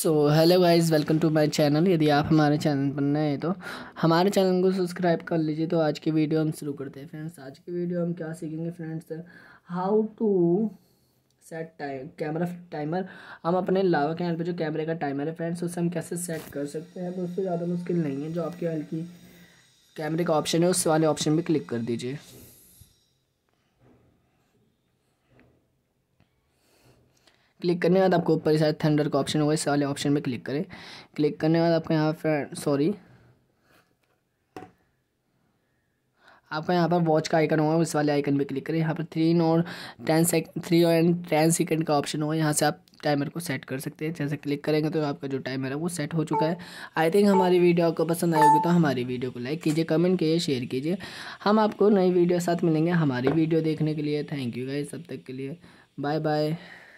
so hello guys welcome to my channel यदि आप हमारे चैनल पर नए हैं तो हमारे चैनल को सब्सक्राइब कर लीजिए तो आज की वीडियो हम शुरू करते हैं फ्रेंड्स आज की वीडियो हम क्या सीखेंगे friends how to set time camera timer हम अपने लावा के पे जो कैमरे का टाइमर है फ्रेंड्स उससे हम कैसे सेट कर सकते हैं तो उससे ज़्यादा मुश्किल नहीं है जो आपके हल्की कैमरे का ऑप्शन है उस वाले ऑप्शन पर क्लिक कर दीजिए क्लिक करने के बाद आपको ऊपर शायद थंडर का ऑप्शन होगा इस वाले ऑप्शन में क्लिक करें क्लिक करने के बाद आपको यहाँ पर सॉरी आपको यहाँ पर वॉच का आइकन होगा इस वाले आइकन पे क्लिक करें यहाँ पर थ्री और ten sec three and ten second का ऑप्शन होगा यहाँ से आप टाइमर को सेट कर सकते हैं जैसे क्लिक करेंगे तो आपका जो टाइमर है वो सेट हो चुका है आई थिंक हमारी वीडियो आपको पसंद आई होगी तो हमारी वीडियो को लाइक कीजिए कमेंट कीजिए शेयर कीजिए हम आपको नई वीडियो साथ मिलेंगे हमारी वीडियो देखने के लिए थैंक यू गाइज तब तक के लिए बाय बाय